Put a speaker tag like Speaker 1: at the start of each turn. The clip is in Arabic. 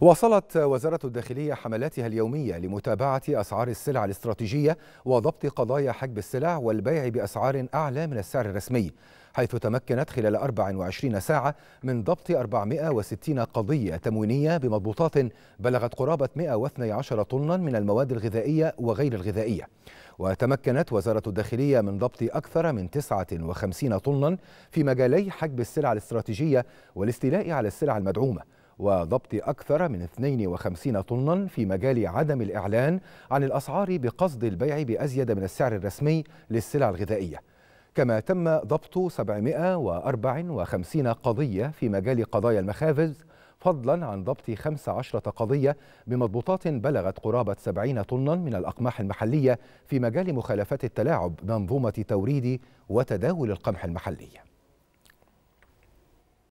Speaker 1: واصلت وزارة الداخلية حملاتها اليومية لمتابعة أسعار السلع الاستراتيجية وضبط قضايا حجب السلع والبيع بأسعار أعلى من السعر الرسمي حيث تمكنت خلال 24 ساعة من ضبط 460 قضية تموينية بمضبوطات بلغت قرابة 112 طنا من المواد الغذائية وغير الغذائية وتمكنت وزارة الداخلية من ضبط أكثر من 59 طنا في مجالي حجب السلع الاستراتيجية والاستيلاء على السلع المدعومة وضبط أكثر من 52 طنا في مجال عدم الإعلان عن الأسعار بقصد البيع بأزيد من السعر الرسمي للسلع الغذائية كما تم ضبط 754 قضية في مجال قضايا المخابز فضلا عن ضبط 15 قضية بمضبوطات بلغت قرابة 70 طنا من الأقماح المحلية في مجال مخالفات التلاعب بمنظومة توريد وتداول القمح المحلي